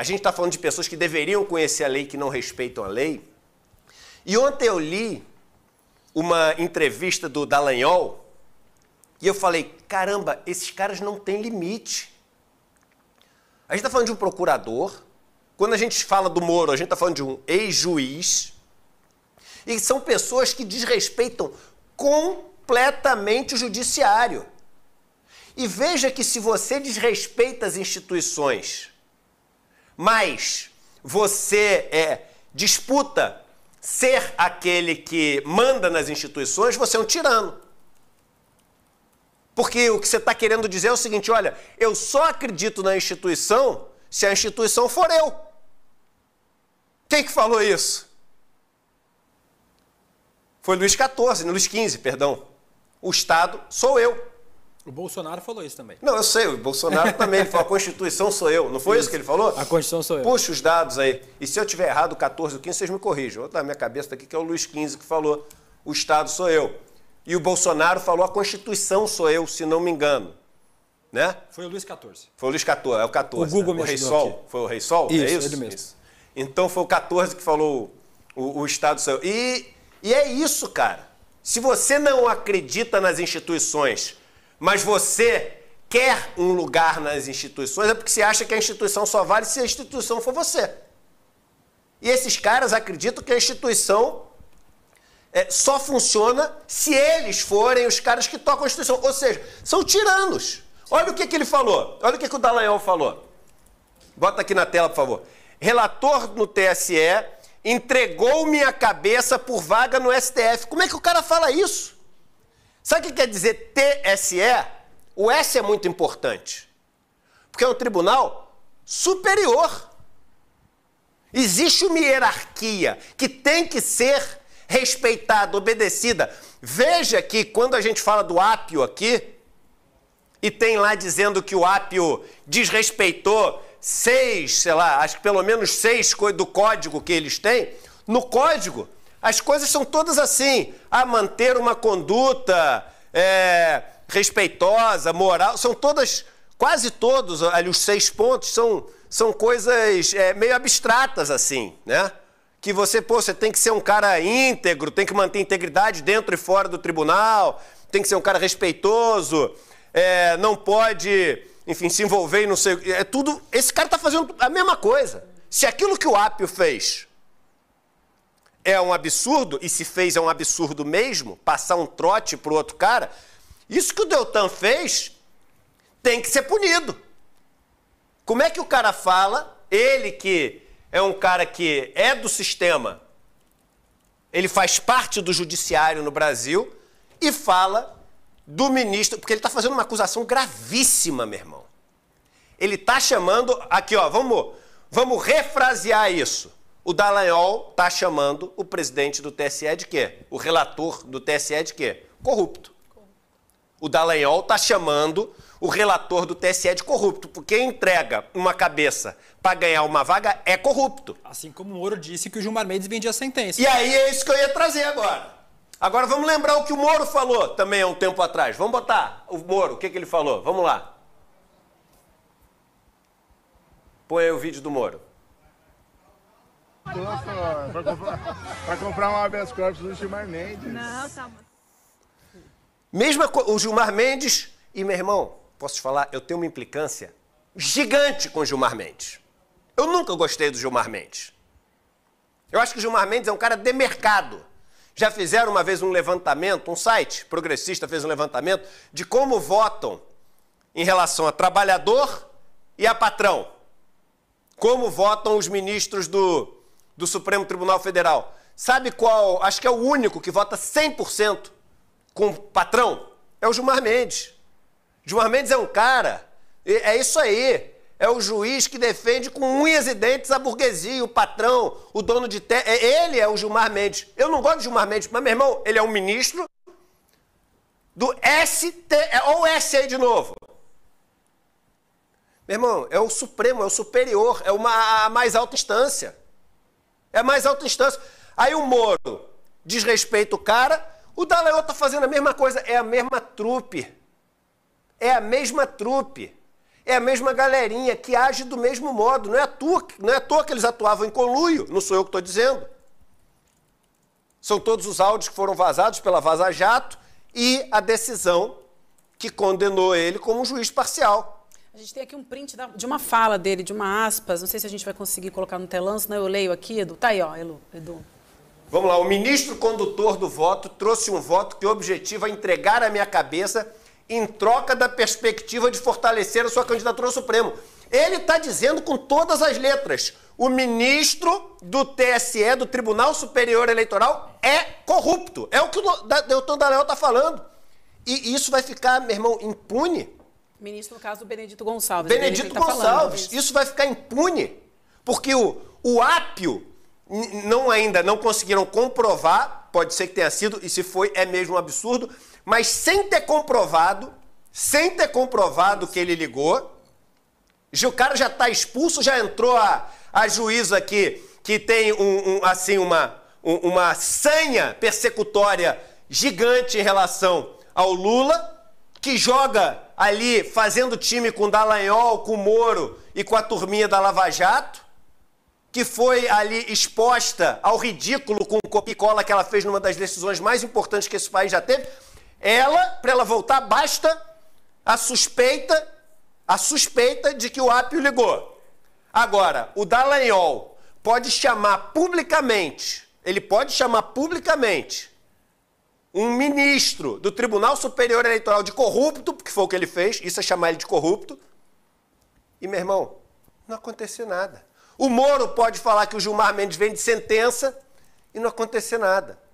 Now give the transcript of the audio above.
A gente está falando de pessoas que deveriam conhecer a lei que não respeitam a lei. E ontem eu li uma entrevista do Dallagnol e eu falei: caramba, esses caras não têm limite. A gente está falando de um procurador. Quando a gente fala do Moro, a gente está falando de um ex-juiz. E são pessoas que desrespeitam completamente o judiciário. E veja que se você desrespeita as instituições, mas você é, disputa ser aquele que manda nas instituições, você é um tirano. Porque o que você está querendo dizer é o seguinte: olha, eu só acredito na instituição se a instituição for eu. Quem que falou isso? Foi Luiz XIV, Luiz XV, perdão. O Estado sou eu. O Bolsonaro falou isso também. Não, eu sei, o Bolsonaro também. Ele falou: a Constituição sou eu. Não foi isso, isso que ele falou? A Constituição sou eu. Puxa os dados aí. E se eu tiver errado 14 ou 15, vocês me corrijam. Outra na minha cabeça aqui que é o Luiz 15 que falou: o Estado sou eu. E o Bolsonaro falou: a Constituição sou eu, se não me engano. Né? Foi o Luiz 14. Foi o Luiz 14. é o 14. O Google né? me o Rei Sol. Aqui. Foi o Rei Sol? É isso, é isso? ele mesmo. Isso. Então foi o 14 que falou o, o Estado sou eu. E, e é isso, cara. Se você não acredita nas instituições mas você quer um lugar nas instituições é porque você acha que a instituição só vale se a instituição for você. E esses caras acreditam que a instituição é, só funciona se eles forem os caras que tocam a instituição. Ou seja, são tiranos. Olha o que, que ele falou. Olha o que, que o Dallagnol falou. Bota aqui na tela, por favor. Relator no TSE entregou minha cabeça por vaga no STF. Como é que o cara fala isso? Sabe o que quer dizer TSE? O S é muito importante, porque é um tribunal superior. Existe uma hierarquia que tem que ser respeitada, obedecida. Veja que quando a gente fala do ápio aqui, e tem lá dizendo que o ápio desrespeitou seis, sei lá, acho que pelo menos seis do código que eles têm, no código as coisas são todas assim. A ah, manter uma conduta é, respeitosa, moral, são todas, quase todos, ali os seis pontos, são, são coisas é, meio abstratas assim, né? Que você, pô, você tem que ser um cara íntegro, tem que manter integridade dentro e fora do tribunal, tem que ser um cara respeitoso, é, não pode, enfim, se envolver em não sei. É tudo. Esse cara tá fazendo a mesma coisa. Se aquilo que o Apio fez é um absurdo, e se fez é um absurdo mesmo, passar um trote para outro cara, isso que o Deltan fez tem que ser punido. Como é que o cara fala, ele que é um cara que é do sistema, ele faz parte do judiciário no Brasil, e fala do ministro, porque ele está fazendo uma acusação gravíssima, meu irmão. Ele está chamando, aqui ó, vamos, vamos refrasear isso. O Dallagnol está chamando o presidente do TSE de quê? O relator do TSE de quê? Corrupto. O Dallagnol está chamando o relator do TSE de corrupto, porque entrega uma cabeça para ganhar uma vaga é corrupto. Assim como o Moro disse que o Gilmar Mendes vendia a sentença. E aí é isso que eu ia trazer agora. Agora vamos lembrar o que o Moro falou também há um tempo atrás. Vamos botar o Moro, o que, que ele falou? Vamos lá. Põe aí o vídeo do Moro para pra comprar, pra comprar um habeas corpus do Gilmar Mendes. Não, tá bom. Mesma coisa, o Gilmar Mendes e meu irmão, posso te falar, eu tenho uma implicância gigante com o Gilmar Mendes. Eu nunca gostei do Gilmar Mendes. Eu acho que o Gilmar Mendes é um cara demercado. Já fizeram uma vez um levantamento, um site progressista fez um levantamento de como votam em relação a trabalhador e a patrão. Como votam os ministros do do Supremo Tribunal Federal. Sabe qual? Acho que é o único que vota 100% com o patrão. É o Gilmar Mendes. Gilmar Mendes é um cara. É isso aí. É o juiz que defende com unhas e dentes a burguesia, o patrão, o dono de terra. É, ele é o Gilmar Mendes. Eu não gosto de Gilmar Mendes, mas, meu irmão, ele é um ministro do ST. É, ou o S aí de novo. Meu irmão, é o Supremo, é o superior, é uma, a mais alta instância. É mais alta instância. Aí o Moro desrespeita o cara, o Dallagnol está fazendo a mesma coisa. É a mesma trupe. É a mesma trupe. É a mesma galerinha que age do mesmo modo. Não é à toa, não é à toa que eles atuavam em conluio, não sou eu que estou dizendo. São todos os áudios que foram vazados pela Vaza Jato e a decisão que condenou ele como um juiz parcial. A gente tem aqui um print da, de uma fala dele, de uma aspas. Não sei se a gente vai conseguir colocar no telão, senão eu leio aqui, Edu. Tá aí, ó, Edu. Vamos lá, o ministro condutor do voto trouxe um voto que objetiva entregar a minha cabeça em troca da perspectiva de fortalecer a sua candidatura ao Supremo. Ele está dizendo com todas as letras: o ministro do TSE, do Tribunal Superior Eleitoral, é corrupto. É o que o Deltan Dallagnol está falando. E isso vai ficar, meu irmão, impune. Ministro, no caso, o Benedito Gonçalves. É Benedito, tá Gonçalves. Isso. isso vai ficar impune, porque o, o ápio não ainda não conseguiram comprovar, pode ser que tenha sido, e se foi, é mesmo um absurdo, mas sem ter comprovado, sem ter comprovado que ele ligou, o cara já está expulso, já entrou a, a juíza aqui, que tem um, um assim uma, um, uma sanha persecutória gigante em relação ao Lula, que joga ali fazendo time com Dallagnol, com Moro e com a turminha da Lava Jato, que foi ali exposta ao ridículo com o copicola que ela fez numa das decisões mais importantes que esse país já teve, ela, para ela voltar, basta a suspeita, a suspeita de que o Apio ligou. Agora, o Dallagnol pode chamar publicamente, ele pode chamar publicamente um ministro do Tribunal Superior Eleitoral de corrupto, porque foi o que ele fez, isso é chamar ele de corrupto. E, meu irmão, não aconteceu nada. O Moro pode falar que o Gilmar Mendes vem de sentença e não aconteceu nada.